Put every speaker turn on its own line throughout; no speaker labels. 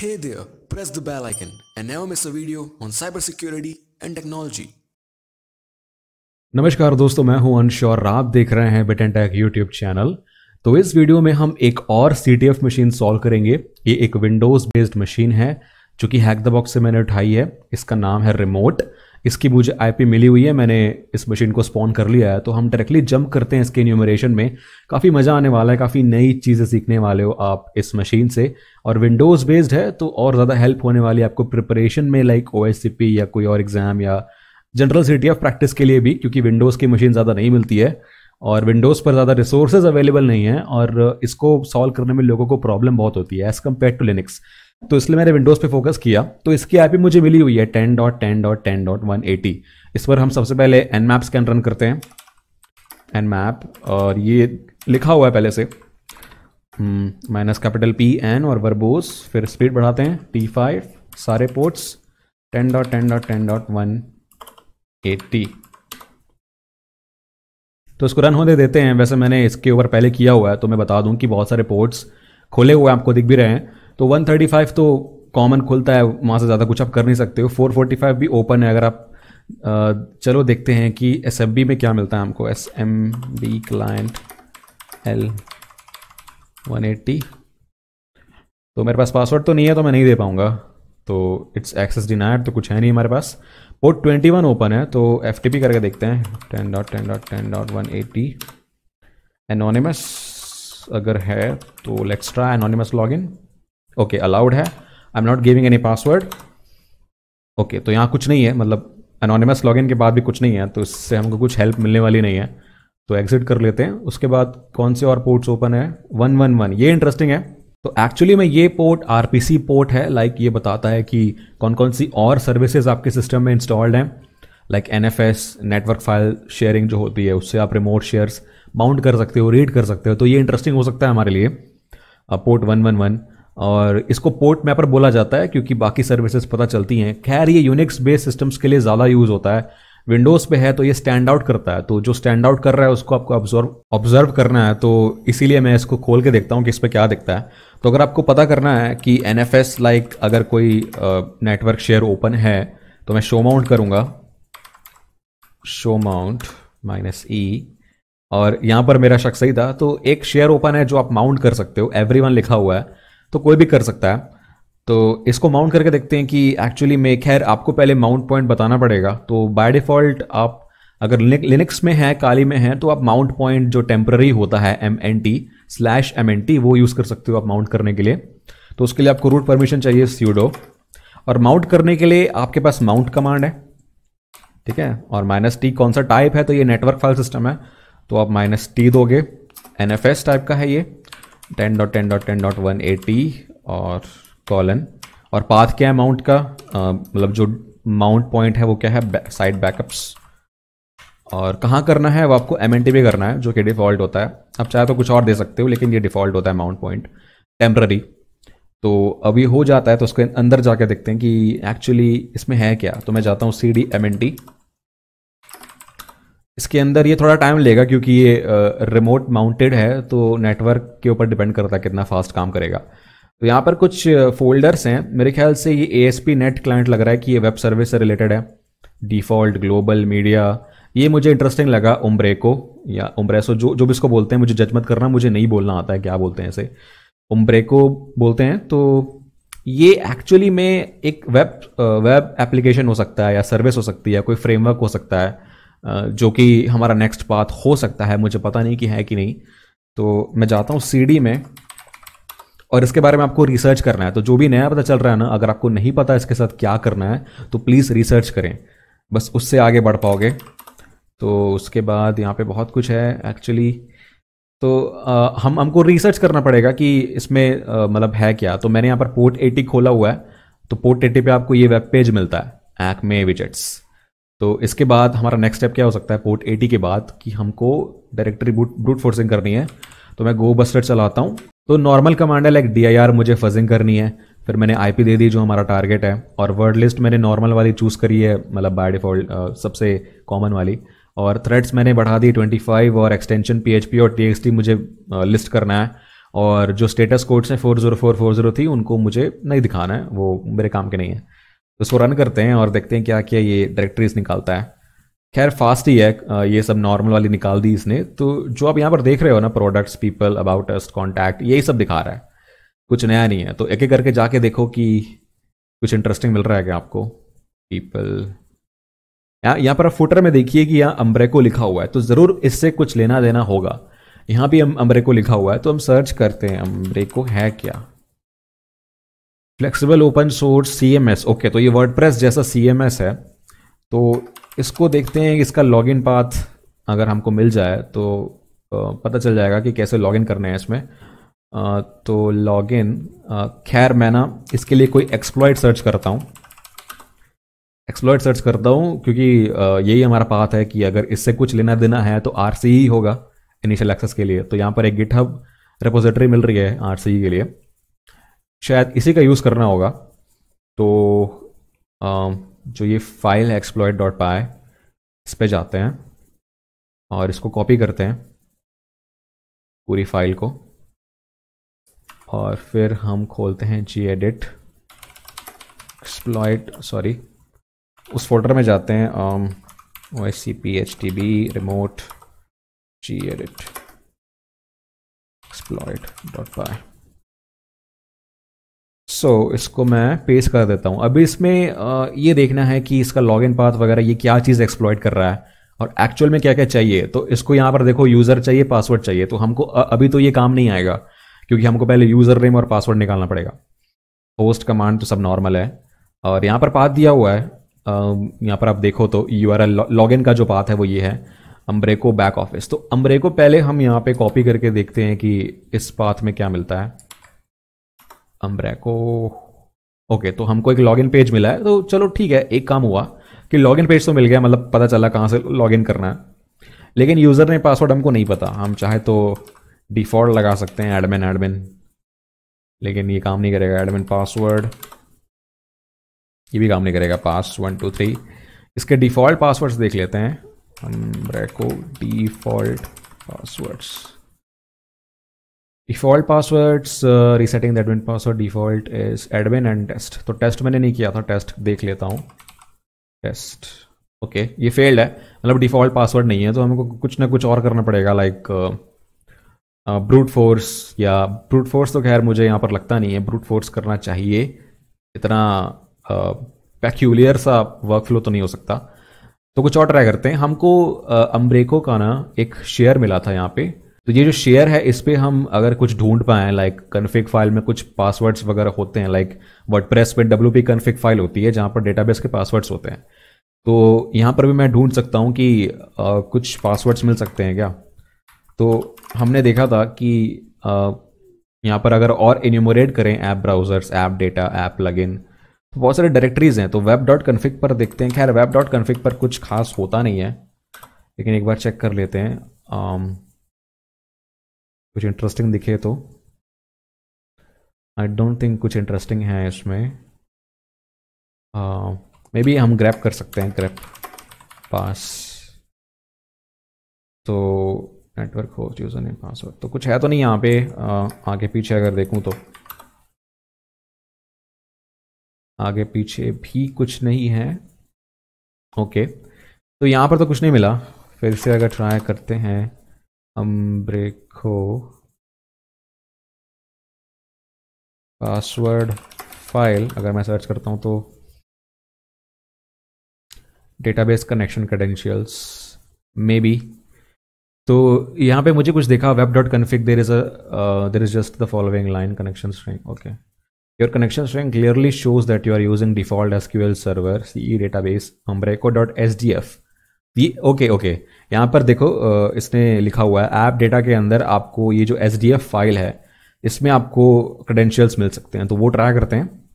hey there, press the bell icon and never miss a video on cybersecurity and technology. नमस्कार दोस्तों मैं हूं अंश और आप देख रहे हैं बिट एंड यूट्यूब चैनल तो इस वीडियो में हम एक और सी मशीन सॉल्व करेंगे ये एक विंडोज बेस्ड मशीन है जो कि हैक द बॉक्स से मैंने उठाई है इसका नाम है रिमोट इसकी मुझे आईपी मिली हुई है मैंने इस मशीन को स्पॉन कर लिया है तो हम डायरेक्टली जंप करते हैं इसके न्यूमरेशन में काफ़ी मज़ा आने वाला है काफ़ी नई चीज़ें सीखने वाले हो आप इस मशीन से और विंडोज़ बेस्ड है तो और ज़्यादा हेल्प होने वाली है आपको प्रिपरेशन में लाइक ओ या कोई और एग्ज़ाम या जनरल सिटी ऑफ प्रैक्टिस के लिए भी क्योंकि विंडोज़ की मशीन ज़्यादा नहीं मिलती है और विंडोज़ पर ज़्यादा रिसोर्सेज अवेलेबल नहीं है और इसको सॉल्व करने में लोगों को प्रॉब्लम बहुत होती है एज़ कम्पेयर टू लिनिक्स तो इसलिए मैंने विंडोज़ पे फोकस किया तो इसकी आईपी मुझे मिली हुई है ten dot ten dot ten dot one eighty इस पर हम सबसे पहले एन मैप स्कैन रन करते हैं एन मैप और ये लिखा हुआ है पहले से माइनस कैपिटल पी एन और वर्बोस फिर स्पीड बढ़ाते हैं टी फाइव सारे ports ten dot ten dot ten dot one eighty तो इसको रन होने देते हैं वैसे मैंने इसके ऊपर पहले किया हुआ है तो मैं बता दूं कि बहुत सारे पोर्ट्स खोले हुए आपको दिख भी रहे हैं तो 135 तो कॉमन खुलता है वहाँ से ज़्यादा कुछ आप कर नहीं सकते हो 445 भी ओपन है अगर आप चलो देखते हैं कि एस में क्या मिलता है हमको S M B client L 180 तो मेरे पास पासवर्ड तो नहीं है तो मैं नहीं दे पाऊँगा तो इट्स एक्सेस डिनाइड तो कुछ है नहीं हमारे पास पोर्ट 21 ओपन है तो एफ करके देखते हैं ten dot ten dot ten dot one eighty anonymous अगर है तो लेक्स्ट्रा try anonymous login okay okay, allowed है I am not giving any password okay तो यहाँ कुछ नहीं है मतलब अनोनिमस लॉगिन के बाद भी कुछ नहीं है तो इससे हमको कुछ हेल्प मिलने वाली नहीं है तो एग्जिट कर लेते हैं उसके बाद कौन से और पोर्ट्स ओपन है वन वन वन ये इंटरेस्टिंग है तो एक्चुअली में ये पोर्ट आर पोर्ट है लाइक like ये बताता है कि कौन कौन सी और सर्विसेज आपके सिस्टम में इंस्टॉल्ड हैं like an network file sharing जो होती है उससे आप रिमोट शेयर्स माउंट कर सकते हो रीड कर सकते हो तो ये इंटरेस्टिंग हो सकता है हमारे लिए पोर्ट वन वन वन और इसको पोर्ट मैपर बोला जाता है क्योंकि बाकी सर्विसेज पता चलती हैं खैर ये यूनिक्स बेस्ड सिस्टम्स के लिए ज़्यादा यूज़ होता है विंडोज़ पे है तो ये स्टैंड आउट करता है तो जो स्टैंड आउट कर रहा है उसको आपको ऑब्जर्व ऑब्जर्व करना है तो इसीलिए मैं इसको खोल के देखता हूँ कि इस पर क्या दिखता है तो अगर आपको पता करना है कि एन एफ एस लाइक अगर कोई नेटवर्क शेयर ओपन है तो मैं शो माउंट करूँगा शो माउंट माइनस ई और यहाँ पर मेरा शक सही था तो एक शेयर ओपन है जो आप माउंट कर सकते हो एवरी लिखा हुआ है तो कोई भी कर सकता है तो इसको माउंट करके देखते हैं कि एक्चुअली में खैर आपको पहले माउंट पॉइंट बताना पड़ेगा तो बाय डिफ़ॉल्ट आप अगर लिनक्स में है काली में है तो आप माउंट पॉइंट जो टेम्प्ररी होता है M N T slash M N T वो यूज़ कर सकते हो आप माउंट करने के लिए तो उसके लिए आपको रूट परमिशन चाहिए सीडो और माउंट करने के लिए आपके पास माउंट कमांड है ठीक है और माइनस टी कौन सा टाइप है तो ये नेटवर्क फाइल सिस्टम है तो आप माइनस टी दोगे एन टाइप का है ये ten dot ten dot ten dot one eighty और कॉलन और पाथ क्या है माउंट का मतलब जो माउंट पॉइंट है वो क्या है साइड बैकअप्स और कहाँ करना है वो आपको एम एन टी पे करना है जो कि डिफ़ॉल्ट होता है आप चाहे तो कुछ और दे सकते हो लेकिन ये डिफ़ॉल्ट होता है माउंट पॉइंट टेम्प्ररी तो अभी हो जाता है तो उसके अंदर जाके देखते हैं कि एक्चुअली इसमें है क्या तो मैं जाता हूँ C D M N T इसके अंदर ये थोड़ा टाइम लेगा क्योंकि ये रिमोट माउंटेड है तो नेटवर्क के ऊपर डिपेंड करता है कितना फास्ट काम करेगा तो यहाँ पर कुछ फोल्डर्स हैं मेरे ख्याल से ये A S P net client लग रहा है कि ये वेब सर्विस से रिलेटेड है डिफॉल्ट ग्लोबल मीडिया ये मुझे इंटरेस्टिंग लगा उम्ब्रेको या उम्ब्रेसो जो जो भी इसको बोलते हैं मुझे जजमत करना मुझे नहीं बोलना आता है क्या बोलते हैं इसे उम्ब्रेको बोलते हैं तो ये एक्चुअली में एक वेब वेब एप्लीकेशन हो सकता है या सर्विस हो सकती है कोई फ्रेमवर्क हो सकता है जो कि हमारा नेक्स्ट पाथ हो सकता है मुझे पता नहीं कि है कि नहीं तो मैं जाता हूँ सी में और इसके बारे में आपको रिसर्च करना है तो जो भी नया पता चल रहा है ना अगर आपको नहीं पता इसके साथ क्या करना है तो प्लीज़ रिसर्च करें बस उससे आगे बढ़ पाओगे तो उसके बाद यहाँ पे बहुत कुछ है एक्चुअली तो आ, हम हमको रिसर्च करना पड़ेगा कि इसमें मतलब है क्या तो मैंने यहाँ पर पोर्ट एटी खोला हुआ है तो पोर्ट एटी पे आपको ये वेब पेज मिलता है एक्मे विजेट्स तो इसके बाद हमारा नेक्स्ट स्टेप क्या हो सकता है पोर्ट एटी के बाद कि हमको डायरेक्टरी ब्रूट फोर्सिंग करनी है तो मैं गो बस्टर चलाता हूँ तो नॉर्मल कमांड है लाइक डी मुझे फजिंग करनी है फिर मैंने आईपी दे दी जो हमारा टारगेट है और वर्ड लिस्ट मैंने नॉर्मल वाली चूज़ करी है मतलब बाय डिफ़ॉल्ट सबसे कॉमन वाली और थ्रेड्स मैंने बढ़ा दी 25 और एक्सटेंशन पी और टी मुझे लिस्ट करना है और जो स्टेटस कोड्स हैं four zero four four zero थी उनको मुझे नहीं दिखाना है वो मेरे काम के नहीं है तो इसको रन करते हैं और देखते हैं क्या क्या ये डायरेक्टरीज निकालता है खैर फास्ट ही है ये सब नॉर्मल वाली निकाल दी इसने तो जो आप यहाँ पर देख रहे हो ना products people about us contact यही सब दिखा रहा है कुछ नया नहीं है तो एक एक करके जाके देखो कि कुछ इंटरेस्टिंग मिल रहा है क्या आपको पीपल यहाँ यहाँ पर आप फुटर में देखिए कि यहाँ अम्ब्रेको लिखा हुआ है तो ज़रूर इससे कुछ लेना देना होगा यहाँ भी अम्ब्रेको um, लिखा हुआ है तो हम सर्च करते हैं अम्ब्रेको है क्या flexible open source C M S okay तो ये वर्ड जैसा सी एम एस है तो इसको देखते हैं इसका लॉग इन पाथ अगर हमको मिल जाए तो पता चल जाएगा कि कैसे लॉग इन करना है इसमें तो लॉग इन खैर मैं ना इसके लिए कोई एक्सप्लॉयड सर्च करता हूँ एक्सप्लॉयड सर्च करता हूँ क्योंकि यही हमारा पाथ है कि अगर इससे कुछ लेना देना है तो आर ही e होगा इनिशियल एक्सेस के लिए तो यहाँ पर एक गिटहब रिपोजिटरी मिल रही है आर e के लिए शायद इसी का यूज़ करना होगा तो जो ये फाइल है एक्सप्लॉयट डॉट पाए इस पर जाते हैं और इसको कॉपी करते हैं पूरी फाइल को और फिर हम खोलते हैं जी एडिट एक्सप्लॉयट सॉरी उस फोल्डर में जाते हैं O S C P H T B remote gedit exploit dot py so so, इसको मैं पेश कर देता हूँ अभी इसमें आ, ये देखना है कि इसका लॉग इन पाथ वगैरह ये क्या चीज़ एक्सप्लॉयट कर रहा है और एक्चुअल में क्या क्या चाहिए तो इसको यहाँ पर देखो यूज़र चाहिए पासवर्ड चाहिए तो हमको अभी तो ये काम नहीं आएगा क्योंकि हमको पहले यूज़र नेम और पासवर्ड निकालना पड़ेगा पोस्ट कमांड तो सब नॉर्मल है और यहाँ पर पाथ दिया हुआ है यहाँ पर आप देखो तो यू आर लॉग इन का जो पाथ है वो ये है अम्ब्रेको बैक ऑफिस तो अम्ब्रेको पहले हम यहाँ पे कॉपी करके देखते हैं कि इस पाथ में क्या मिलता है अम्ब्रैको ओके तो हमको एक लॉगिन पेज मिला है तो चलो ठीक है एक काम हुआ कि लॉगिन पेज तो मिल गया मतलब पता चला कहाँ से लॉगिन करना है लेकिन यूज़र ने पासवर्ड हमको नहीं पता हम चाहे तो डिफ़ॉल्ट लगा सकते हैं एडमिन एडमिन लेकिन ये काम नहीं करेगा एडमिन पासवर्ड ये भी काम नहीं करेगा पास वन टू थ्री इसके डिफ़ॉल्ट पासवर्ड्स देख लेते हैं Umbraco default passwords default passwords resetting the admin password default is admin and test तो टेस्ट मैंने नहीं किया था टेस्ट देख लेता हूँ टेस्ट ओके okay, ये फेल्ड है मतलब डिफ़ॉल्ट पासवर्ड नहीं है तो हमको कुछ ना कुछ और करना पड़ेगा लाइक ब्रूट फोर्स या ब्रूट फोर्स तो खैर मुझे यहाँ पर लगता नहीं है ब्रूट फोर्स करना चाहिए इतना पैक्यूलियर uh, सा वर्क फ्लो तो नहीं हो सकता तो कुछ और ट्राई करते हैं हमको अम्ब्रेको uh, का ना एक शेयर मिला था यहाँ पे तो ये जो शेयर है इस पर हम अगर कुछ ढूंढ पाएँ लाइक कन्फिक फाइल में कुछ पासवर्ड्स वगैरह होते हैं लाइक वर्ड प्रेस पर डब्ल्यू पी कन्फिक फाइल होती है जहाँ पर डेटाबेस के पासवर्ड्स होते हैं तो यहाँ पर भी मैं ढूंढ सकता हूँ कि आ, कुछ पासवर्ड्स मिल सकते हैं क्या तो हमने देखा था कि यहाँ पर अगर और इन्यूमोरेट करें app browsers app data app लग तो बहुत सारे डायरेक्टरीज हैं तो वेब डॉट कन्फिक पर देखते हैं खैर वेब डॉट कन्फिक पर कुछ खास होता नहीं है लेकिन एक बार चेक कर लेते हैं कुछ इंटरेस्टिंग दिखे तो आई डोंट थिंक कुछ इंटरेस्टिंग है इसमें मे बी हम ग्रैप कर सकते हैं ग्रैप पास तो नेटवर्क हो यूज़र नेम पासवर्ड तो कुछ है तो नहीं यहाँ पे uh, आगे पीछे अगर देखूँ तो आगे पीछे भी कुछ नहीं है ओके okay. तो यहाँ पर तो कुछ नहीं मिला फिर से अगर ट्राई करते हैं अम्ब्रेखो पासवर्ड फाइल अगर मैं सर्च करता हूं तो database connection credentials maybe तो यहां पे मुझे कुछ देखा web dot config there is there is just the following line connection string okay your connection string clearly shows that you are using default S Q L server C E database Umbraco dot S D F ये okay okay यहाँ पर देखो इसने लिखा हुआ है app data के अंदर आपको ये जो एस फाइल है इसमें आपको क्रेडेंशियल्स मिल सकते हैं तो वो ट्राई करते हैं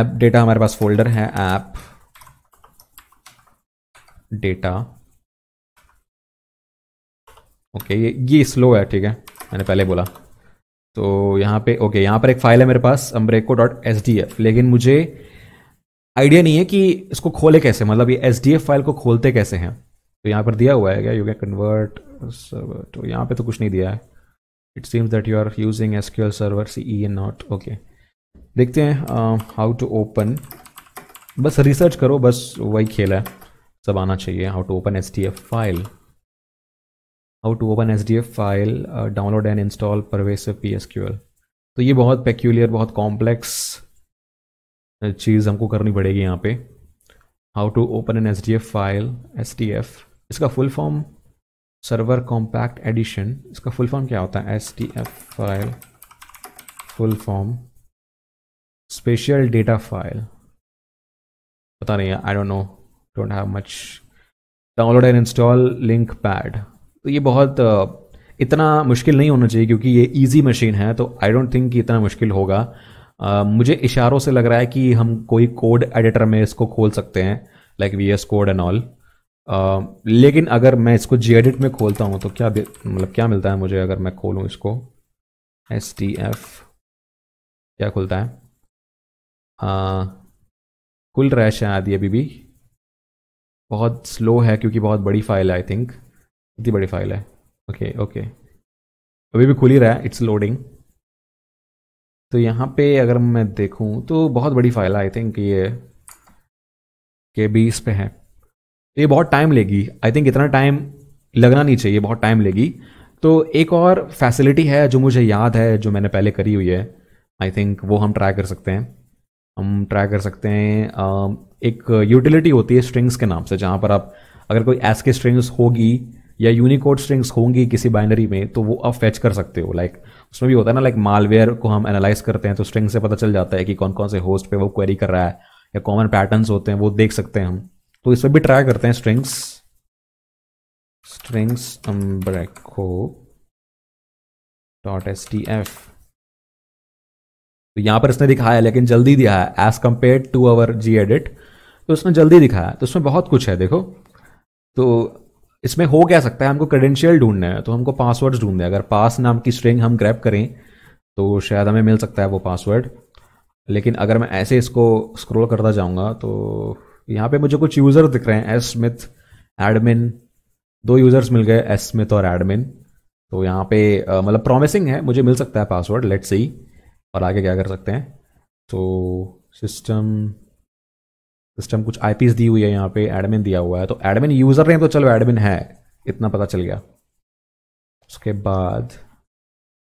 ऐप डेटा हमारे पास फोल्डर है ऐप डेटा ओके ये ये स्लो है ठीक है मैंने पहले बोला तो यहाँ पे ओके यहाँ पर एक फाइल है मेरे पास Umbraco dot S D F लेकिन मुझे आइडिया नहीं है कि इसको खोले कैसे मतलब ये एस फाइल को खोलते कैसे हैं तो यहाँ पर दिया हुआ है क्या यू कैन कन्वर्ट तो यहाँ पे तो कुछ नहीं दिया है it seems that you are using S L server C E N not okay देखते हैं हाउ टू ओपन बस रिसर्च करो बस वही खेल है सब आना चाहिए how to open S D F file how to open S D F file download and install pervasive P S Q L तो ये बहुत पेक्यूलियर बहुत कॉम्प्लेक्स चीज़ हमको करनी पड़ेगी यहाँ पे how to open an S D F file S T F इसका full form server compact edition इसका फुल फॉर्म क्या होता है S T F file full form special data file पता नहीं I don't know don't have much download and install LINQPad तो ये बहुत इतना मुश्किल नहीं होना चाहिए क्योंकि ये इजी मशीन है तो आई डोंट थिंक इतना मुश्किल होगा मुझे इशारों से लग रहा है कि हम कोई कोड एडिटर में इसको खोल सकते हैं like V S code and all लेकिन अगर मैं इसको जी एडिट में खोलता हूँ तो क्या मतलब क्या मिलता है मुझे अगर मैं खोलूँ इसको एस टी एफ क्या खुलता है खुल रहा है शायद ये अभी भी बहुत स्लो है क्योंकि बहुत बड़ी फाइल है आई थिंक इतनी बड़ी फाइल है ओके okay, ओके okay. अभी भी खुल ही रहा है इट्स लोडिंग तो यहाँ पे अगर मैं देखूँ तो बहुत बड़ी फाइल आई थिंक ये के बीस पे है ये बहुत टाइम लेगी आई थिंक इतना टाइम लगना नहीं चाहिए बहुत टाइम लेगी तो एक और फैसिलिटी है जो मुझे याद है जो मैंने पहले करी हुई है आई थिंक वो हम ट्राई कर सकते हैं हम ट्राई कर सकते हैं एक यूटिलिटी होती है स्ट्रिंग्स के नाम से जहाँ पर आप अगर कोई एस के स्ट्रिंग्स होगी या यूनिकोड स्ट्रिंग्स होंगी किसी बाइनरी में तो वो आप फेच कर सकते हो लाइक उसमें भी होता है ना लाइक मालवेयर को हम एनालाइज करते हैं तो स्ट्रिंग से पता चल जाता है कि कौन कौन से होस्ट पे वो क्वेरी कर रहा है या कॉमन पैटर्न्स होते हैं वो देख सकते हैं हम तो इसमें भी ट्राई करते हैं strings strings Umbraco dot S T F तो यहां पर इसने दिखाया लेकिन जल्दी दिया है as compare to our gedit तो उसने जल्दी दिखाया तो उसमें बहुत कुछ है देखो तो इसमें हो क्या सकता है हमको क्रेडेंशियल ढूंढना है तो हमको पासवर्ड्स ढूंढने अगर पास नाम की स्ट्रिंग हम ग्रैप करें तो शायद हमें मिल सकता है वो पासवर्ड लेकिन अगर मैं ऐसे इसको स्क्रॉल करता जाऊंगा तो यहाँ पे मुझे कुछ यूज़र दिख रहे हैं एस स्मिथ एडमिन दो यूज़र्स मिल गए एस स्मिथ और एडमिन तो यहाँ पे मतलब प्रॉमिसिंग है मुझे मिल सकता है पासवर्ड लेट्स सी और आगे क्या कर सकते हैं तो सिस्टम सिस्टम कुछ आई दी हुई है यहाँ पे एडमिन दिया हुआ है तो एडमिन यूजर नेम तो चलो एडमिन है इतना पता चल गया उसके बाद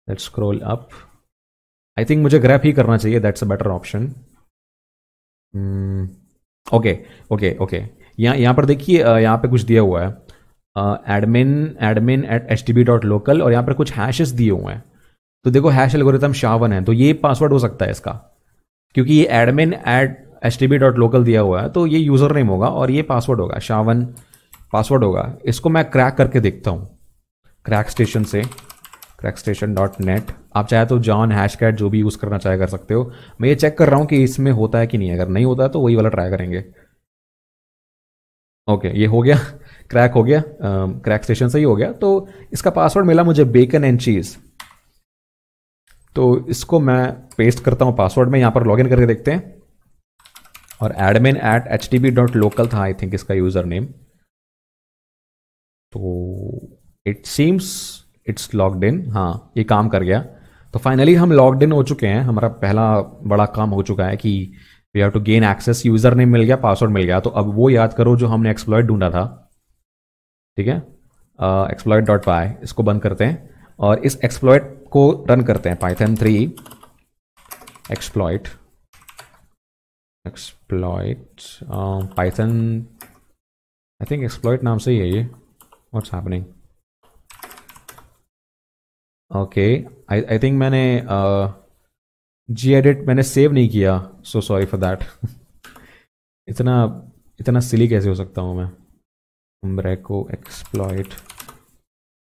let's scroll up I think मुझे ग्रैप ही करना चाहिए that's a better option okay okay okay यहाँ यहाँ पर देखिए यहाँ पे कुछ दिया हुआ है admin admin at H D B dot local और यहाँ पर कुछ हैशेस दिए हुए हैं तो देखो हैश एल्गोरिथम शावन है तो ये पासवर्ड हो सकता है इसका क्योंकि ये admin at H T B dot local दिया हुआ है तो ये यूज़र नेम होगा और ये पासवर्ड होगा शावन पासवर्ड होगा इसको मैं क्रैक करके देखता हूँ क्रैक स्टेशन से क्रैक स्टेशन डॉट नेट आप चाहे तो जॉन हैश कैट जो भी यूज़ करना चाहे कर सकते हो मैं ये चेक कर रहा हूँ कि इसमें होता है कि नहीं अगर नहीं होता है तो वही वाला ट्राई करेंगे ओके ये हो गया क्रैक हो गया क्रैक स्टेशन से ही हो गया तो इसका पासवर्ड मिला मुझे बेकन एंड चीज़ तो इसको मैं पेस्ट करता हूँ पासवर्ड में यहाँ पर लॉगिन करके देखते हैं और admin at H T B dot local था आई थिंक इसका यूज़र नेम तो it seems it's logged in हाँ ये काम कर गया तो फाइनली हम लॉग्ड इन हो चुके हैं हमारा पहला बड़ा काम हो चुका है कि we have to gain access username मिल गया पासवर्ड मिल गया तो अब वो याद करो जो हमने एक्सप्लॉयड ढूंढा था ठीक है एक्सप्लॉयड डॉट पाई इसको बंद करते हैं और इस एक्सप्लॉयड को रन करते हैं Python three exploit exploit uh, python i think exploit नाम से ही है ये what's happening okay i i think मैंने uh, gedit uh, मैंने सेव नहीं किया सो सॉरी फॉर दैट इतना इतना सिली कैसे हो सकता हूँ मैं अम्ब्रेको एक्सप्लॉइट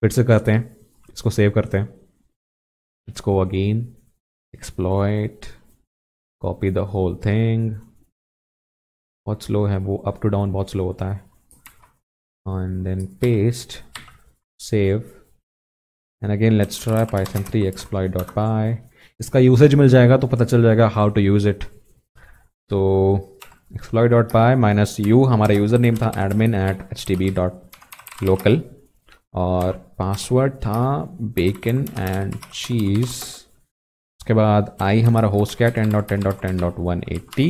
फिर से करते हैं इसको सेव करते हैं इसको again exploit copy the whole thing बहुत स्लो है वो अप टू डाउन बहुत स्लो होता है and then paste save and again let's try Python three exploit dot py इसका यूसेज मिल जाएगा तो पता चल जाएगा हाउ टू यूज़ इट तो exploit dot py minus U हमारा यूज़र नेम था admin at H T B dot local और पासवर्ड था बेकन एंड चीज़ उसके बाद आई हमारा होस्ट क्या ten dot ten dot ten dot one eighty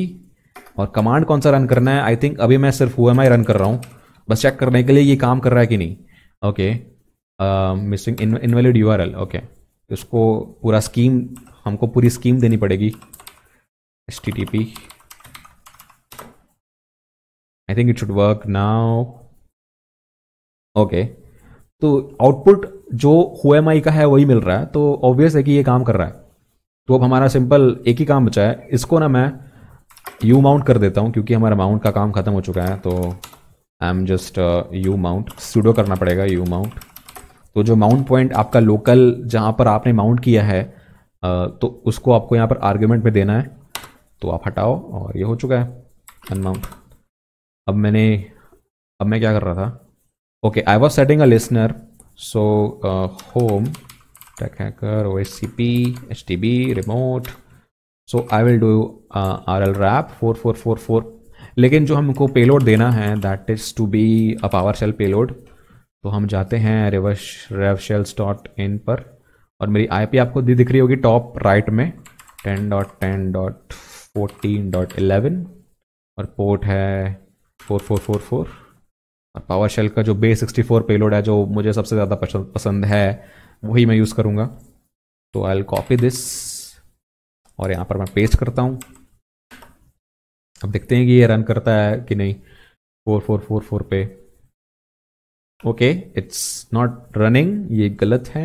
और कमांड कौन सा रन करना है आई थिंक अभी मैं सिर्फ ओ मैं रन कर रहा हूँ बस चेक करने के लिए ये काम कर रहा है कि नहीं okay missing invalid U R L okay इसको पूरा स्कीम हमको पूरी स्कीम देनी पड़ेगी S T T P I think it should work now okay तो आउटपुट जो हुए माई का है वही मिल रहा है तो ऑब्वियस है कि ये काम कर रहा है तो अब हमारा सिंपल एक ही काम बचा है इसको ना मैं यू माउंट कर देता हूँ क्योंकि हमारा माउंट का काम ख़त्म हो चुका है तो I am just you mount स्टूडो करना पड़ेगा यू माउंट तो जो माउंट पॉइंट आपका लोकल जहाँ पर आपने माउंट किया है uh, तो उसको आपको यहाँ पर आर्ग्यूमेंट में देना है तो आप हटाओ और ये हो चुका है अनमाउंट अब मैंने अब मैं क्या कर रहा था okay I was setting a listener so home stack hacker oscp htb remote so I will do R L wrap four four four four लेकिन जो हमको पेलोड देना है that is to be a PowerShell payload तो हम जाते हैं reverse rev shells dot in पर और मेरी आईपी आपको दी दिख रही होगी टॉप राइट में ten dot ten dot fourteen dot eleven और पोर्ट है फोर फोर फोर फोर और पावर शेल का जो बे सिक्सटी फोर पेलोड है जो मुझे सबसे ज़्यादा पसंद है वही मैं यूज़ करूँगा तो आई एल कॉपी दिस और यहाँ पर मैं पेस्ट करता हूँ अब देखते हैं कि ये रन करता है कि नहीं फोर फोर फोर फोर पे ओके इट्स नॉट रनिंग ये गलत है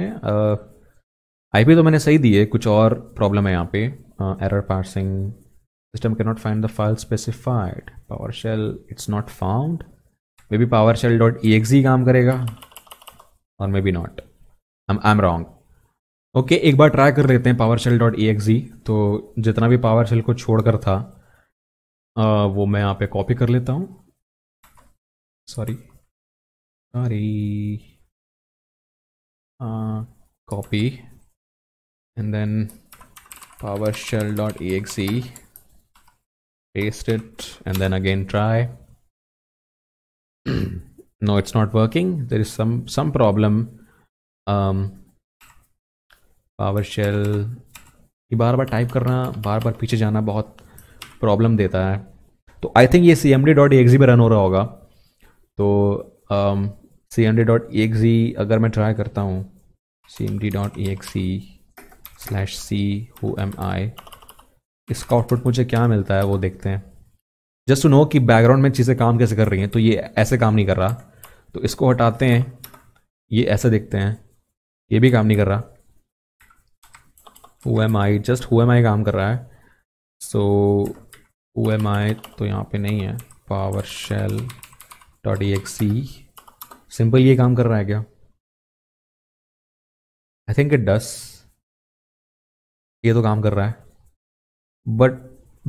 आईपी uh, तो मैंने सही दी है कुछ और प्रॉब्लम है यहाँ पे error parsing system cannot find the file specified PowerShell it's not found maybe PowerShell dot E काम करेगा और maybe not I am wrong okay एक बार ट्राई कर लेते हैं पावर शेल डॉट ई तो जितना भी पावर शेल को छोड़कर था आ, वो मैं यहाँ पे कॉपी कर लेता हूँ sorry sorry copy and then PowerShell dot E X E paste it and then again try no it's not working there is some um, PowerShell ये बार बार टाइप करना बार बार पीछे जाना बहुत प्रॉब्लम देता है तो आई थिंक ये C M D dot G में रन हो रहा होगा तो C M D dot G अगर मैं ट्राई करता हूँ C M D dot exe slash C whoami इसका आउटपुट मुझे क्या मिलता है वो देखते हैं जस्ट सुनो नो कि बैकग्राउंड में चीज़ें काम कैसे कर रही हैं तो ये ऐसे काम नहीं कर रहा तो इसको हटाते हैं ये ऐसे देखते हैं ये भी काम नहीं कर रहा whoami just whoami काम कर रहा है सो ओ एम आई तो यहाँ पे नहीं है PowerShell dot E exe simple ये काम कर रहा है क्या आई थिंक इट डस ये तो काम कर रहा है बट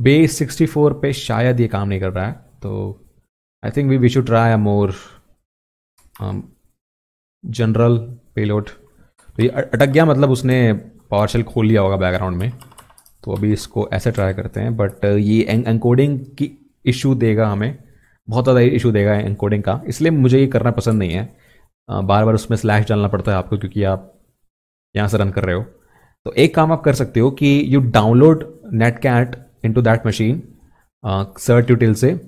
बेस फोर पे शायद ये काम नहीं कर रहा है तो I think we we should try a more general payload तो ये अटक गया मतलब उसने पावर शेल खोल लिया होगा बैकग्राउंड में तो अभी इसको ऐसे ट्राई करते हैं बट ये एंकोडिंग की इशू देगा हमें बहुत ज़्यादा इशू देगा एंकोडिंग का इसलिए मुझे ये करना पसंद नहीं है बार बार उसमें स्लैश डालना पड़ता है आपको क्योंकि आप यहाँ से रन कर रहे हो तो एक काम आप कर सकते हो कि you download netcat into that machine certutil से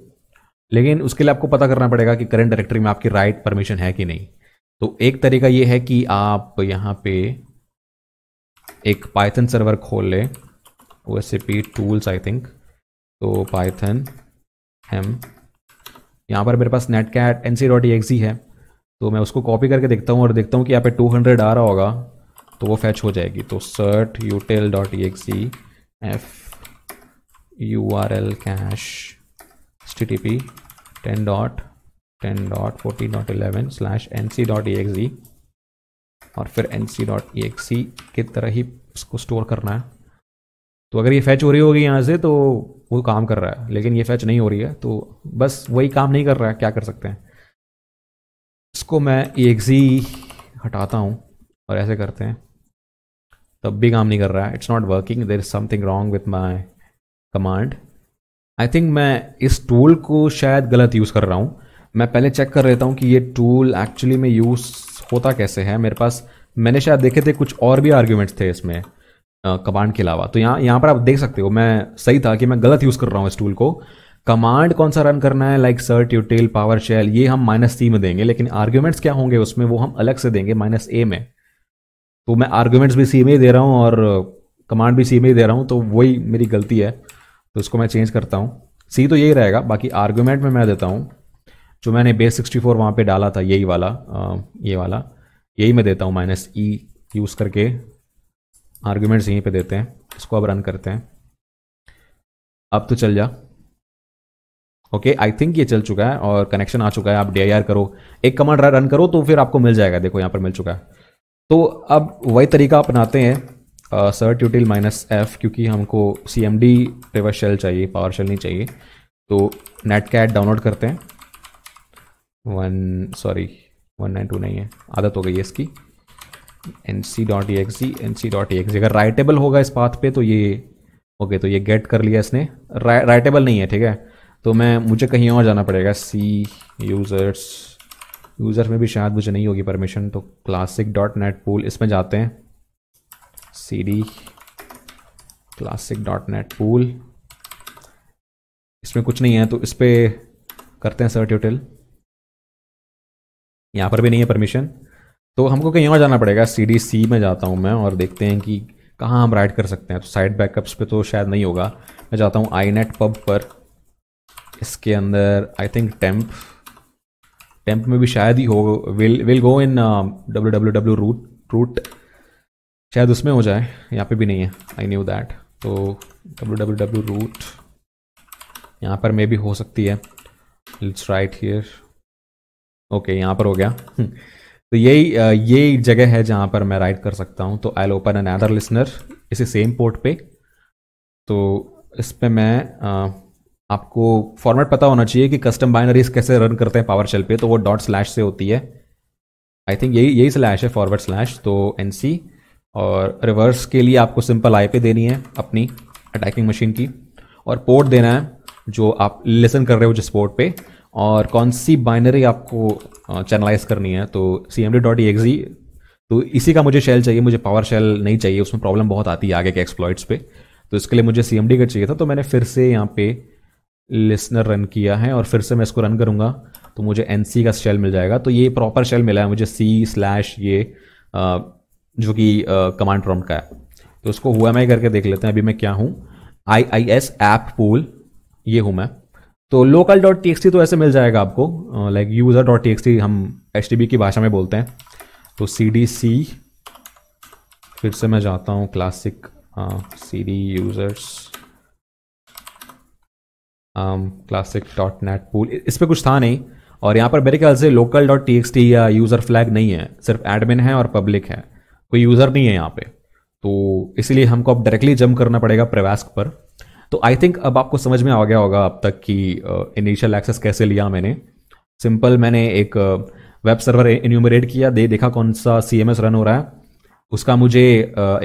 लेकिन उसके लिए आपको पता करना पड़ेगा कि करंट डायरेक्टरी में आपकी राइट परमिशन है कि नहीं तो एक तरीका ये है कि आप यहाँ पे एक पाइथन सर्वर खोल लें O S P tools I think तो पाइथन हेम यहाँ पर मेरे पास netcat N C dot exe है तो मैं उसको कॉपी करके देखता हूँ और देखता हूँ कि यहाँ पे 200 आ रहा होगा तो वो फैच हो जाएगी तो certutil dot exe F U R L cache H T T P ten dot 10.14.11 slash nc.exe और फिर nc.exe e की तरह ही इसको स्टोर करना है तो अगर ये फैच हो रही होगी यहाँ से तो वो काम कर रहा है लेकिन ये फैच नहीं हो रही है तो बस वही काम नहीं कर रहा है क्या कर सकते हैं इसको मैं ई e e हटाता हूँ और ऐसे करते हैं तब भी काम नहीं कर रहा है it's not working there is something wrong with my command I think मैं इस टूल को शायद गलत यूज़ कर रहा हूँ मैं पहले चेक कर लेता हूँ कि ये टूल एक्चुअली में यूज़ होता कैसे है मेरे पास मैंने शायद देखे थे कुछ और भी आर्ग्यूमेंट्स थे इसमें कमांड के अलावा तो यहाँ यहाँ पर आप देख सकते हो मैं सही था कि मैं गलत यूज़ कर रहा हूँ इस टूल को कमांड कौन सा रन करना है like certutil PowerShell ये हम माइनस सी में देंगे लेकिन आर्ग्यूमेंट्स क्या होंगे उसमें वो हम अलग से देंगे माइनस ए में तो मैं आर्ग्यूमेंट्स भी सी में ही दे रहा हूँ और कमांड भी सी में ही दे रहा हूँ तो वही मेरी गलती है तो इसको मैं चेंज करता हूँ सी तो यही रहेगा बाकी आर्ग्यूमेंट में मैं देता हूँ जो मैंने बेस सिक्सटी फोर वहाँ पर डाला था यही वाला आ, ये वाला यही मैं देता हूँ माइनस ई यूज़ करके आर्ग्यूमेंट्स यहीं पे देते हैं इसको अब रन करते हैं अब तो चल जा ओके आई थिंक ये चल चुका है और कनेक्शन आ चुका है आप डी करो एक कमांड रन करो तो फिर आपको मिल जाएगा देखो यहाँ पर मिल चुका है तो अब वही तरीका अपनाते हैं सर ट्यूटिल माइनस एफ क्योंकि हमको सी एम डी शेल चाहिए पावर शेल नहीं चाहिए तो नेट कैट डाउनलोड करते हैं one sorry one nine two नहीं है आदत हो गई है इसकी N C dot E X G N C dot E X अगर राइटेबल होगा इस पाथ पे तो ये ओके तो ये गेट कर लिया इसने रा, राइटेबल नहीं है ठीक है तो मैं मुझे कहीं और जाना पड़ेगा सी यूज़र्स यूज़र में भी शायद मुझे नहीं होगी परमिशन तो क्लासिक डॉट नेट पूल इसमें जाते हैं C D classic dot net pool इसमें कुछ नहीं है तो इस पर करते हैं सर यूटिल यहाँ पर भी नहीं है परमिशन तो हमको कहीं और जाना पड़ेगा सी डी सी में जाता हूँ मैं और देखते हैं कि कहाँ हम राइड कर सकते हैं तो साइड बैकअप्स पे तो शायद नहीं होगा मैं जाता हूँ आई नेट पब पर इसके अंदर आई थिंक टेम्प टेम्प में भी शायद ही हो will will go in W W W root root शायद उसमें हो जाए यहाँ पे भी नहीं है आई न्यू दैट तो डब्ल्यू डब्ल्यू डब्ल्यू रूट यहाँ पर मे भी हो सकती है इट्स राइट हियर ओके यहाँ पर हो गया हम्म। तो यही ये जगह है जहाँ पर मैं राइट कर सकता हूँ तो I open another listener इसी सेम पोर्ट पे तो इस पर मैं आपको फॉर्मेट पता होना चाहिए कि कस्टम बाइनरीज कैसे रन करते हैं पावर शेल पे तो वो डॉट स्लैश से होती है आई थिंक यही यही स्लैश है फॉरवर्ड स्लैश तो एन और रिवर्स के लिए आपको सिंपल आई पे देनी है अपनी अटैकिंग मशीन की और पोर्ट देना है जो आप लेसन कर रहे हो जिस पोर्ट पे और कौन सी बाइनरी आपको चैनलाइज करनी है तो C M D dot exe तो इसी का मुझे शेल चाहिए मुझे पावर शेल नहीं चाहिए उसमें प्रॉब्लम बहुत आती है आगे के एक्सप्लॉइट्स पे तो इसके लिए मुझे सी एम डी का चाहिए था तो मैंने फिर से यहाँ पे लिसनर रन किया है और फिर से मैं इसको रन करूँगा तो मुझे एन सी का शेल मिल जाएगा तो ये प्रॉपर शेल मिला है मुझे सी स्लैश ये जो कि कमांड प्रॉम्प्ट का है तो उसको हुआ मैं करके देख लेते हैं अभी मैं क्या हूँ I I S app pool ये हूँ मैं तो लोकल डॉट टी टी तो ऐसे मिल जाएगा आपको like user dot T X T हम एच की भाषा में बोलते हैं तो सी डी सी फिर से मैं जाता हूँ classic C D users classic dot net pool इस पर कुछ था नहीं और यहाँ पर मेरे ख्याल से लोकल डॉट टी या यूज़र फ्लैग नहीं है सिर्फ एडमिन है और पब्लिक है कोई यूज़र नहीं है यहाँ पे तो इसलिए हमको अब डायरेक्टली जम करना पड़ेगा प्रवास्क पर तो आई थिंक अब आपको समझ में आ गया होगा अब तक कि इनिशियल एक्सेस कैसे लिया मैंने सिंपल मैंने एक वेब सर्वर इन्यूमरेट किया दे देखा कौन सा सी रन हो रहा है उसका मुझे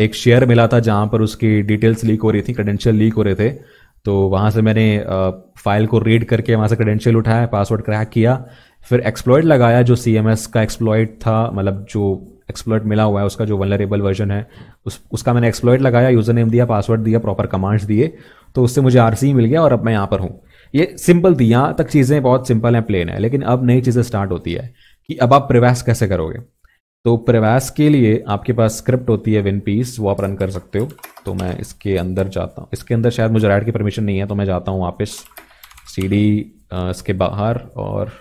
एक शेयर मिला था जहाँ पर उसकी डिटेल्स लीक हो रही थी क्रेडेंशियल लीक हो रहे थे तो वहाँ से मैंने फाइल को रीड करके वहाँ से क्रेडेंशियल उठाया पासवर्ड क्रैक किया फिर एक्सप्लॉयट लगाया जो सी का एक्सप्लॉयट था मतलब जो एक्सप्लॉयट मिला हुआ है उसका जो वनरेबल वर्जन है उस उसका मैंने एक्सप्लॉयट लगाया यूज़र नेम दिया पासवर्ड दिया प्रॉपर कमांड्स दिए तो उससे मुझे आर मिल गया और अब मैं यहाँ पर हूँ ये सिंपल थी यहाँ तक चीज़ें बहुत सिंपल हैं प्लेन है लेकिन अब नई चीज़ें स्टार्ट होती है कि अब आप प्रवास कैसे करोगे तो प्रवास के लिए आपके पास स्क्रिप्ट होती है विन पीस वो आप रन कर सकते हो तो मैं इसके अंदर जाता हूँ इसके अंदर शायद मुझे राइड की परमिशन नहीं है तो मैं जाता हूँ वापस सी डी इसके बाहर और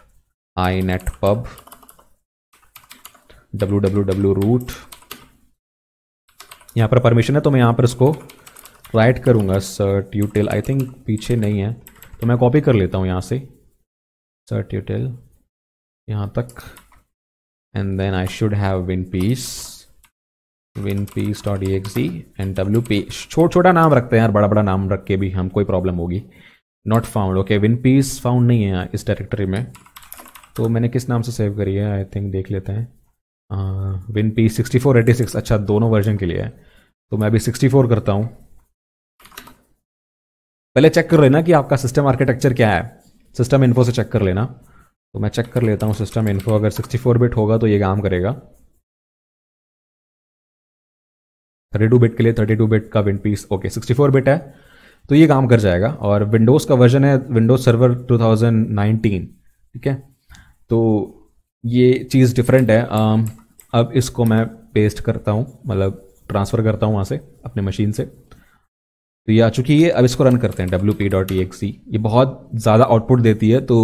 inetpub W W W root यहाँ पर परमिशन है तो मैं यहाँ पर इसको राइट करूँगा सर्ट ट्यूटेल आई थिंक पीछे नहीं है तो मैं कॉपी कर लेता हूँ यहाँ से सर्ट यूटेल यहाँ तक and then I should have winPEAS winPEAS dot E X and W P छोटा छोटा नाम रखते हैं यार बड़ा बड़ा नाम रख के भी हम कोई प्रॉब्लम होगी not found okay winPEAS found नहीं है इस डायरेक्टरी में तो मैंने किस नाम से सेव करी है आई थिंक देख लेते हैं win P sixty four eighty six अच्छा दोनों वर्जन के लिए है तो मैं अभी सिक्सटी फोर करता हूँ पहले चेक कर लेना कि आपका सिस्टम आर्किटेक्चर क्या है सिस्टम इन्फो से चेक कर लेना तो मैं चेक कर लेता हूँ सिस्टम इन्फो अगर 64 बिट होगा तो ये काम करेगा 32 बिट के लिए 32 बिट का विंड पीस ओके 64 बिट है तो ये काम कर जाएगा और विंडोज़ का वर्जन है विंडोज़ सर्वर 2019 ठीक है तो ये चीज़ डिफरेंट है अब इसको मैं पेस्ट करता हूँ मतलब ट्रांसफ़र करता हूँ वहाँ से अपने मशीन से तो या चूँकि ये अब इसको रन करते हैं W P dot E C ये बहुत ज़्यादा आउटपुट देती है तो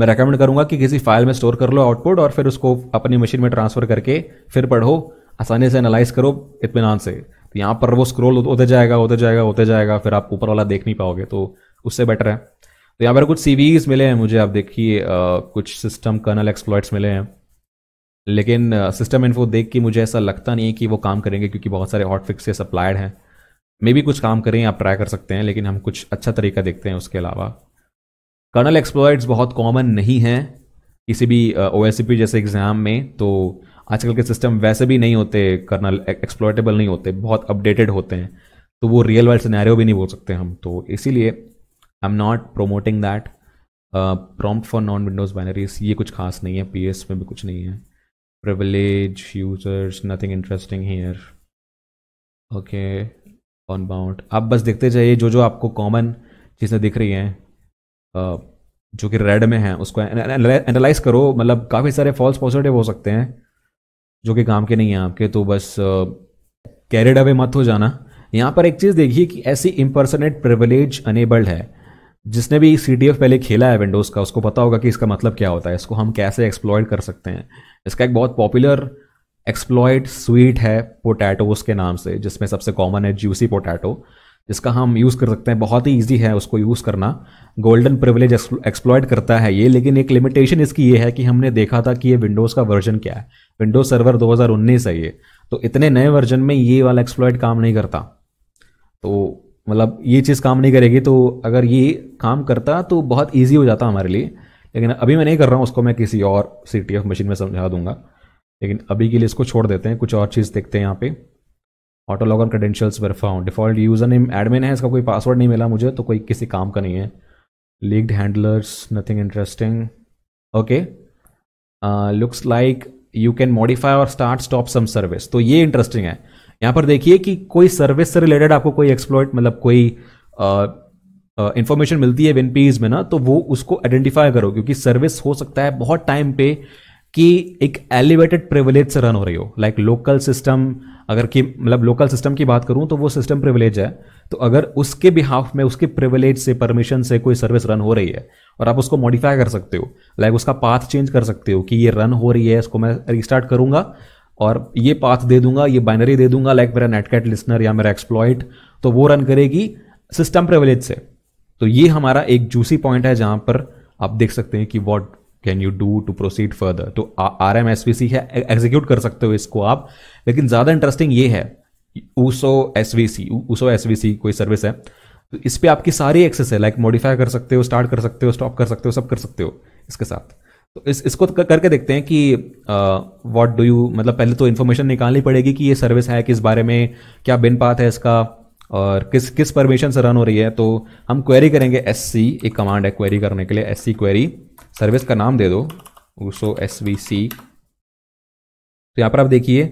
मैं रेकमेंड करूँगा कि किसी फाइल में स्टोर कर लो आउटपुट और फिर उसको अपनी मशीन में ट्रांसफ़र करके फिर पढ़ो आसानी से एनालाइज करो इतमान से तो यहाँ पर वो स्क्रोल होते जाएगा होते जाएगा होते जाएगा फिर आप ऊपर वाला देख नहीं पाओगे तो उससे बेटर है तो यहाँ पर कुछ सी मिले हैं मुझे आप देखिए कुछ सिस्टम कर्नल एक्सप्लॉयट्स मिले हैं लेकिन सिस्टम इन्फो देख के मुझे ऐसा लगता नहीं है कि वो काम करेंगे क्योंकि बहुत सारे हॉट फिक्सेस अप्लाइड हैं मे भी कुछ काम करें आप ट्राई कर सकते हैं लेकिन हम कुछ अच्छा तरीका देखते हैं उसके अलावा कर्नल एक्सप्लॉयट्स बहुत कॉमन नहीं है किसी भी ओ जैसे एग्ज़ाम में तो आजकल के सिस्टम वैसे भी नहीं होते कर्नल एक्सप्लॉयटेबल e-, नहीं होते बहुत अपडेटेड होते हैं तो वो रियल वर्ल्ड सिनेरियो भी नहीं बोल सकते हम तो इसीलिए I am not promoting that prompt for non Windows binaries ये कुछ खास नहीं है पी में भी कुछ नहीं है privilege users nothing interesting here okay on bound आप बस देखते जाइए जो जो आपको कॉमन चीज़ें दिख रही हैं जो कि रेड में हैं उसको एनालाइज करो मतलब काफ़ी सारे फॉल्स पॉजिटिव हो सकते हैं जो कि काम के नहीं हैं आपके तो बस कैरिड अवे मत हो जाना यहाँ पर एक चीज़ देखिए कि ऐसी इम्पर्सनेट प्रिवलेज अनेबल्ड है जिसने भी सी एफ पहले खेला है विंडोज़ का उसको पता होगा कि इसका मतलब क्या होता है इसको हम कैसे एक्सप्लॉयड कर सकते हैं इसका एक बहुत पॉपुलर एक्सप्लॉयड स्वीट है पोटैटोज के नाम से जिसमें सबसे कॉमन है जूसी पोटैटो जिसका हम यूज़ कर सकते हैं बहुत ही ईजी है उसको यूज़ करना गोल्डन प्रिविलेज एक्सप्लॉयड करता है ये लेकिन एक लिमिटेशन इसकी ये है कि हमने देखा था कि ये विंडोज़ का वर्जन क्या है विंडोज़ सर्वर 2019 है ये तो इतने नए वर्जन में ये वाला एक्सप्लॉयड काम नहीं करता तो मतलब ये चीज़ काम नहीं करेगी तो अगर ये काम करता तो बहुत ईजी हो जाता हमारे लिए लेकिन अभी मैं नहीं कर रहा हूँ उसको मैं किसी और सी मशीन में समझा दूंगा लेकिन अभी के लिए इसको छोड़ देते हैं कुछ और चीज़ देखते हैं यहाँ पे auto log on credentials were found default user name admin है इसका कोई पासवर्ड नहीं मिला मुझे तो कोई किसी काम का नहीं है leaked handlers nothing interesting okay looks like you can modify और स्टार्ट स्टॉप सम सर्विस तो ये इंटरेस्टिंग है यहाँ पर देखिए कि कोई सर्विस से रिलेटेड आपको कोई एक्सप्लोइट मतलब कोई इंफॉर्मेशन uh, uh, मिलती है विन पीज में ना तो वो उसको आइडेंटिफाई करो क्योंकि सर्विस हो सकता है बहुत टाइम पे कि एक एलिवेटेड प्रिविलेज से रन हो रही हो लाइक लोकल सिस्टम अगर कि मतलब लोकल सिस्टम की बात करूं तो वो सिस्टम प्रिविलेज है तो अगर उसके बिहाफ में उसके प्रिविलेज से परमिशन से कोई सर्विस रन हो रही है और आप उसको मॉडिफाई कर सकते हो लाइक उसका पाथ चेंज कर सकते हो कि ये रन हो रही है इसको मैं रिस्टार्ट करूंगा और ये पाथ दे दूंगा ये बाइनरी दे दूंगा लाइक मेरा नेटकैट लिसनर या मेरा एक्सप्लॉइट तो वो रन करेगी सिस्टम प्रिविलेज से तो ये हमारा एक जूसी पॉइंट है जहाँ पर आप देख सकते हैं कि what can you do to proceed further तो R M S V C है एग्जीक्यूट e- कर सकते हो इसको आप लेकिन ज़्यादा इंटरेस्टिंग ये है uso S V C uso S V C कोई सर्विस है तो इस पर आपकी सारी एक्सेस है लाइक मॉडिफाई कर सकते हो स्टार्ट कर सकते हो स्टॉप कर सकते हो सब कर सकते हो इसके साथ तो इस इसको करके देखते हैं कि वॉट डू यू मतलब पहले तो इन्फॉर्मेशन निकालनी पड़ेगी कि ये सर्विस है किस बारे में क्या बिन पाथ है इसका और किस किस परमिशन से रन हो रही है तो हम क्वेरी करेंगे एस सी एक कमांड है क्वेरी करने के लिए एस सी क्वेरी सर्विस का नाम दे दो उसो एस वी सी तो यहाँ पर आप देखिए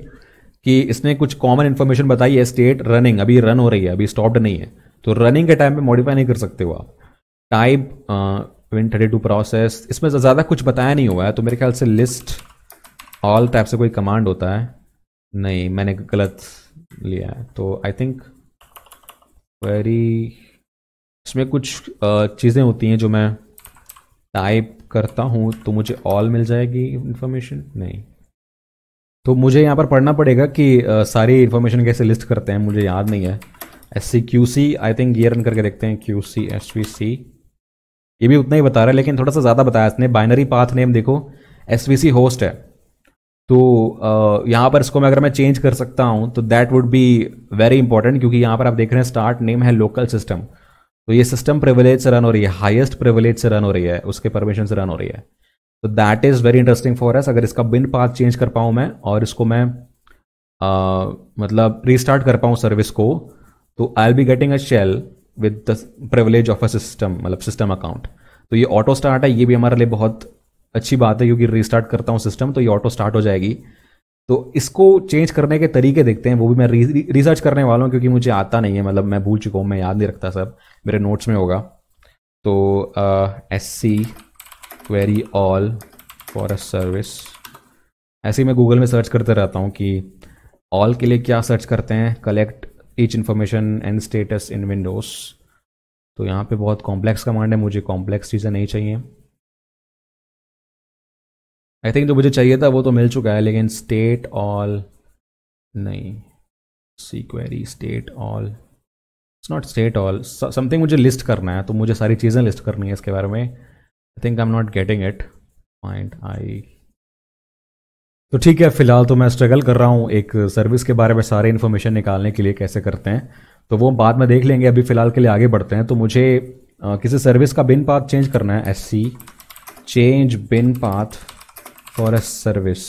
कि इसने कुछ कॉमन इन्फॉर्मेशन बताई है स्टेट रनिंग अभी रन हो रही है अभी स्टॉप्ड नहीं है तो रनिंग के टाइम पे मॉडिफाई नहीं कर सकते हो आप type win thirty two process इसमें ज़्यादा कुछ बताया नहीं हुआ है तो मेरे ख्याल से लिस्ट ऑल टाइप से कोई कमांड होता है नहीं मैंने गलत लिया है तो आई थिंक वेरी इसमें कुछ चीज़ें होती हैं जो मैं टाइप करता हूँ तो मुझे ऑल मिल जाएगी इन्फॉर्मेशन नहीं तो मुझे यहाँ पर पढ़ना पड़ेगा कि आ, सारी इन्फॉर्मेशन कैसे लिस्ट करते हैं मुझे याद नहीं है S C Q C I think ये रन करके देखते हैं Q C S V C ये भी उतना ही बता रहा है लेकिन थोड़ा सा ज़्यादा बताया इसने बाइनरी पाथ नेम देखो एस वी सी होस्ट है तो यहाँ पर इसको मैं अगर मैं चेंज कर सकता हूँ तो that would be very important क्योंकि यहाँ पर आप देख रहे हैं स्टार्ट नेम है लोकल सिस्टम तो ये सिस्टम प्रिविलेज से रन हो रही है हाईएस्ट प्रिविलेज से रन हो रही है उसके परमिशन से रन हो रही है तो that is very interesting for S अगर इसका बिन पाथ चेंज कर पाऊँ मैं और इसको मैं आ, मतलब रिस्टार्ट कर पाऊँ सर्विस को तो I'll be getting a shell with the privilege of a system मतलब सिस्टम अकाउंट तो ये ऑटो स्टार्ट है ये भी हमारे लिए बहुत अच्छी बात है क्योंकि रिस्टार्ट करता हूँ सिस्टम तो ये ऑटो स्टार्ट हो जाएगी तो इसको चेंज करने के तरीके देखते हैं वो भी मैं रिसर्च करने वाला हूँ क्योंकि मुझे आता नहीं है मतलब मैं भूल चुका हूँ मैं याद नहीं रखता सब मेरे नोट्स में होगा तो S C query all for a service ऐसे ही मैं गूगल में सर्च करते रहता हूँ कि ऑल के लिए क्या सर्च करते हैं collect each information and status in Windows तो यहाँ पे बहुत कॉम्प्लेक्स कमांड है मुझे कॉम्प्लेक्स चीज़ें नहीं चाहिए आई थिंक जो मुझे चाहिए था वो तो मिल चुका है लेकिन स्टेट ऑल नहीं C query state all it's not state all something मुझे लिस्ट करना है तो मुझे सारी चीज़ें लिस्ट करनी है इसके बारे में I think I am not getting it point I तो ठीक है फिलहाल तो मैं स्ट्रगल कर रहा हूँ एक सर्विस के बारे में सारे इन्फॉर्मेशन निकालने के लिए कैसे करते हैं तो वो बाद में देख लेंगे अभी फ़िलहाल के लिए आगे बढ़ते हैं तो मुझे आ, किसी सर्विस का बिन पाथ चेंज करना है S C change bin path forest service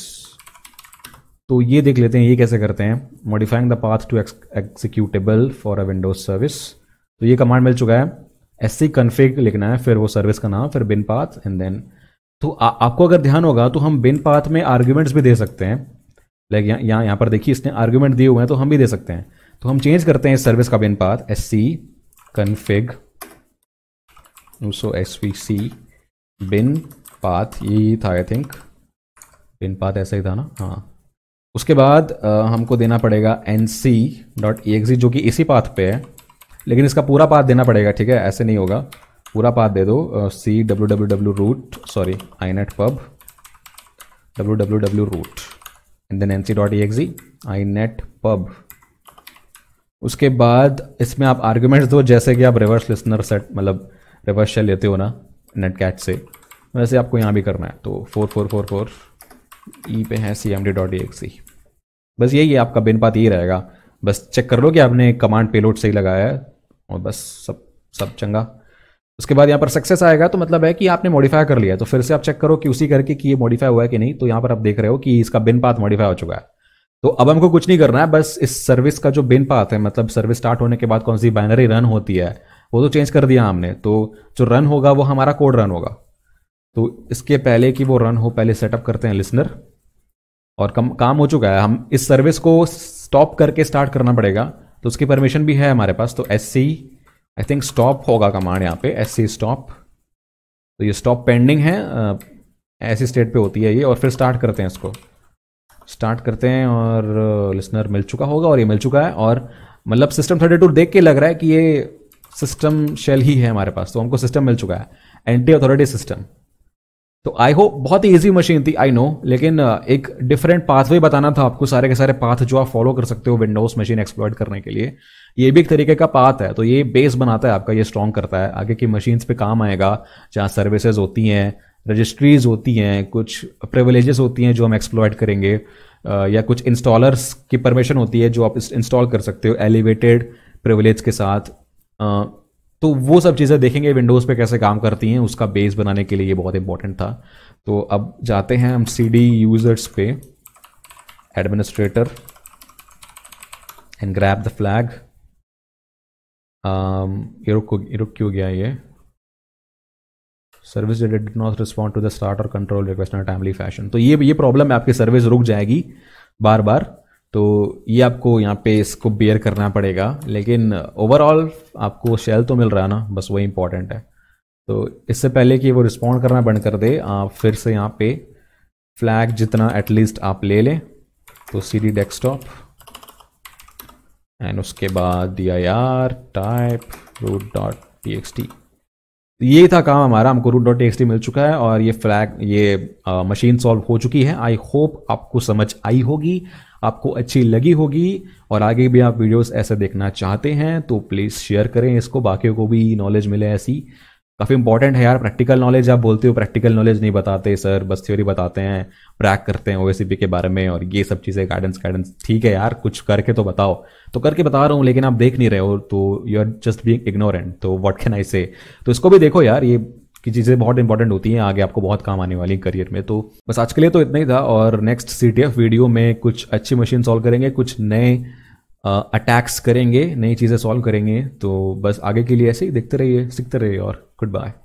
तो ये देख लेते हैं ये कैसे करते हैं modifying the path to executable for a Windows service तो ये कमांड मिल चुका है एस सी कन्फिग लिखना है फिर वो सर्विस का नाम फिर बिन पाथ एंड देन तो आ, आपको अगर ध्यान होगा तो हम बिन पाथ में आर्ग्यूमेंट्स भी दे सकते हैं लाइक यहाँ यहाँ यहाँ पर देखिए इसने आर्ग्यूमेंट दिए हुए हैं तो हम भी दे सकते हैं तो हम चेंज करते हैं सर्विस का bin path S C config so S V C bin path ये था आई थिंक पिन पाथ ऐसा ही था ना हाँ उसके बाद आ, हमको देना पड़ेगा एन सी डॉट ई जो कि इसी पाथ पे है लेकिन इसका पूरा पाथ देना पड़ेगा ठीक है ऐसे नहीं होगा पूरा पाथ दे दो C W W W root sorry inetpub W W W root and then N C dot E X inetpub उसके बाद इसमें आप आर्ग्यूमेंट्स दो जैसे कि आप रिवर्स लिसनर सेट मतलब रिवर्स शेल लेते हो ना नेट कैच e से वैसे आपको यहाँ भी करना है तो four four four four E पे है C M D dot exe बस यही है आपका बिन पात यही रहेगा बस चेक कर लो कि आपने कमांड पेलोड सही लगाया है और बस सब सब चंगा उसके बाद यहाँ पर सक्सेस आएगा तो मतलब है कि आपने मॉडिफाई कर लिया तो फिर से आप चेक करो कि उसी करके कि ये मॉडिफाई हुआ है कि नहीं तो यहाँ पर आप देख रहे हो कि इसका बिन पाथ मॉडिफाई हो चुका है तो अब हमको कुछ नहीं करना है बस इस सर्विस का जो बिन पाथ है मतलब सर्विस स्टार्ट होने के बाद कौन सी बाइनरी रन होती है वो तो चेंज कर दिया हमने तो जो रन होगा वो हमारा कोड रन होगा तो इसके पहले कि वो रन हो पहले सेटअप करते हैं लिसनर और कम काम हो चुका है हम इस सर्विस को स्टॉप करके स्टार्ट करना पड़ेगा तो उसकी परमिशन भी है हमारे पास तो S C I think stop होगा कमांड यहाँ पे एस सी स्टॉप तो ये स्टॉप पेंडिंग है ऐसी स्टेट पे होती है ये और फिर स्टार्ट करते हैं इसको स्टार्ट करते हैं और लिसनर मिल चुका होगा और ये मिल चुका है और मतलब सिस्टम थर्टी टू देख के लग रहा है कि ये सिस्टम शेल ही है हमारे पास तो हमको सिस्टम मिल चुका है एंटी अथॉरिटी सिस्टम तो आई होप बहुत ही ईजी मशीन थी आई नो लेकिन uh, एक डिफरेंट पाथवे बताना था आपको सारे के सारे पाथ जो आप फॉलो कर सकते हो विंडोज मशीन एक्सप्लॉयट करने के लिए ये भी एक तरीके का पाथ है तो ये बेस बनाता है आपका ये स्ट्रॉन्ग करता है आगे की मशीन्स पे काम आएगा जहाँ सर्विसेज होती हैं रजिस्ट्रीज होती हैं कुछ प्रिवलेजेस होती हैं जो हम एक्सप्लोर्ड करेंगे uh, या कुछ इंस्टॉलर्स की परमिशन होती है जो आप इंस्टॉल कर सकते हो एलिवेटेड प्रिवलेज के साथ uh, तो वो सब चीज़ें देखेंगे विंडोज़ पे कैसे काम करती हैं उसका बेस बनाने के लिए ये बहुत इंपॉर्टेंट था तो अब जाते हैं हम सी डी यूजर्स पे administrator and grab the flag ये रुक रुक क्यों गया ये service did not respond to the start or control request in timely fashion तो ये ये प्रॉब्लम है आपकी सर्विस रुक जाएगी बार बार तो ये आपको यहाँ पे इसको बेयर करना पड़ेगा लेकिन ओवरऑल आपको शेल तो मिल रहा है ना बस वही इंपॉर्टेंट है तो इससे पहले कि वो रिस्पॉन्ड करना बंद कर दे आप फिर से यहाँ पे फ्लैग जितना एटलीस्ट आप ले लें तो सी डी डेस्कटॉप एंड उसके बाद I R type root dot T X T ये था काम हमारा हमको रूट डॉट टी मिल चुका है और ये फ्लैग ये मशीन सॉल्व हो चुकी है आई होप आपको समझ आई होगी आपको अच्छी लगी होगी और आगे भी आप वीडियोस ऐसे देखना चाहते हैं तो प्लीज़ शेयर करें इसको बाकियों को भी नॉलेज मिले ऐसी काफ़ी इंपॉर्टेंट है यार प्रैक्टिकल नॉलेज आप बोलते हो प्रैक्टिकल नॉलेज नहीं बताते सर बस थ्योरी बताते हैं प्रैक करते हैं ओएसीपी के बारे में और ये सब चीज़ें गाइडेंस गाइडेंस ठीक है यार कुछ करके तो बताओ तो करके बता रहा हूँ लेकिन आप देख नहीं रहे हो तो you are just being ignorant तो व्हाट कैन आई से तो इसको भी देखो यार ये की चीज़ें बहुत इंपॉर्टेंट होती हैं आगे आपको बहुत काम आने वाली करियर में तो बस आज के लिए तो इतना ही था और next C T F video में कुछ अच्छी मशीन सॉल्व करेंगे कुछ नए अटैक्स करेंगे नई चीज़ें सॉल्व करेंगे तो बस आगे के लिए ऐसे ही देखते रहिए सीखते रहिए और गुड बाय